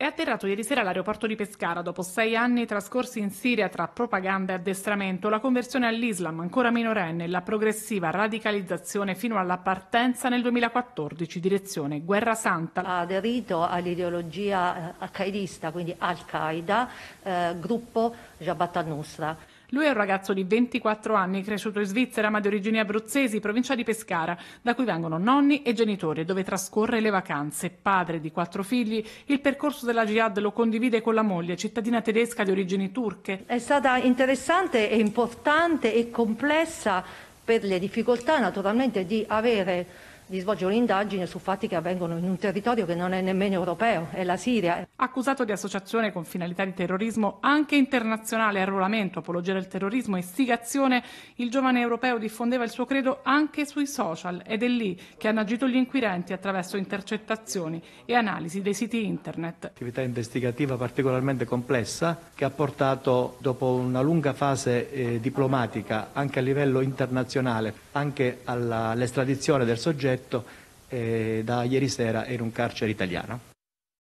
È atterrato ieri sera all'aeroporto di Pescara dopo sei anni trascorsi in Siria tra propaganda e addestramento, la conversione all'Islam ancora minorenne e la progressiva radicalizzazione fino alla partenza nel 2014, direzione Guerra Santa. Ha aderito all'ideologia eh, al-qaedista, quindi Al-Qaeda, eh, gruppo Jabhat al-Nusra. Lui è un ragazzo di 24 anni, cresciuto in Svizzera ma di origini abruzzesi, provincia di Pescara, da cui vengono nonni e genitori, dove trascorre le vacanze. Padre di quattro figli, il percorso della jihad lo condivide con la moglie, cittadina tedesca di origini turche. È stata interessante e importante e complessa per le difficoltà naturalmente di avere di svolgere un'indagine su fatti che avvengono in un territorio che non è nemmeno europeo, è la Siria. Accusato di associazione con finalità di terrorismo anche internazionale, arruolamento, apologia del terrorismo e istigazione, il giovane europeo diffondeva il suo credo anche sui social ed è lì che hanno agito gli inquirenti attraverso intercettazioni e analisi dei siti internet. Attività investigativa particolarmente complessa che ha portato dopo una lunga fase eh, diplomatica anche a livello internazionale, anche all'estradizione del soggetto detto, eh, da ieri sera era un carcere italiano.